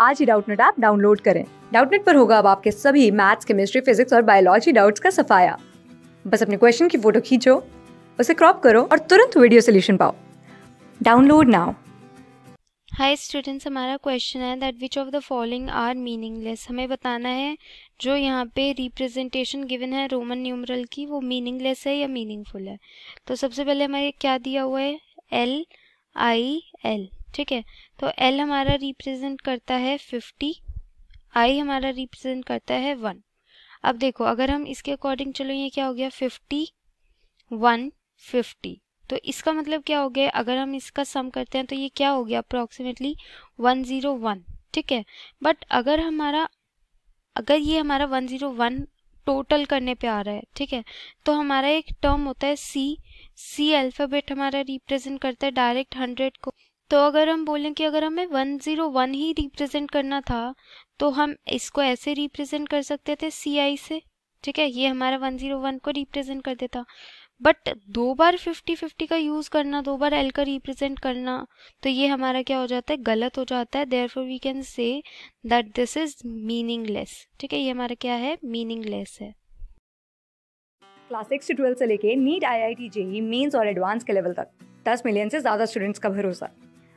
आज ही Doubtnet app download करें डाउटनेट पर होगा अब आपके सभी मैथ्स केमिस्ट्री फिजिक्स और बायोलॉजी डाउट्स का सफाया बस अपने क्वेश्चन की फोटो खींचो उसे क्रॉप करो और तुरंत वीडियो सोल्यूशन पाओ डाउनलोड नाउ हाय स्टूडेंट्स हमारा क्वेश्चन है that which of the following are meaningless हमें बताना है जो यहाँ पे रिप्रेजेंटेशन गिवन है रोमन न्यूमरल की वो मीनिंगलेस है या मीनिंगफुल है तो सबसे पहले हमें क्या दिया हुआ है एल आई एल ठीक है तो एल हमारा रिप्रेजेंट करता है फिफ्टी आई हमारा रिप्रेजेंट करता है वन अब देखो अगर हम इसके अकॉर्डिंग चलो ये क्या हो गया फिफ्टी वन फिफ्टी तो इसका मतलब क्या हो गया अगर हम इसका सम करते हैं तो ये क्या हो गया अप्रोक्सीमेटली वन ज़ीरो वन ठीक है बट अगर हमारा अगर ये हमारा वन ज़ीरो वन टोटल करने पे आ रहा है ठीक है तो हमारा एक टर्म होता है सी सी अल्फ़ाबेट हमारा रिप्रेजेंट करता है डायरेक्ट हंड्रेड को तो अगर हम बोलें कि अगर हमें वन ज़ीरो वन ही रिप्रेजेंट करना था तो हम इसको ऐसे रिप्रेजेंट कर सकते थे सी आई से ठीक है ये हमारा वन ज़ीरो वन को रिप्रेजेंट कर देता बट दो बार फिफ्टी फिफ्टी का यूज़ करना दो बार एल का रिप्रेजेंट करना तो ये हमारा क्या हो जाता है गलत हो जाता है therefore we can say that this is meaning ठीक है ये हमारा क्या है मीनिंग है क्लास सिक्स से ट्वेल्थ से लेके NEET I I T JEE mains और एडवांस के लेवल तक दस मिलियन से ज़्यादा स्टूडेंट्स का भरोसा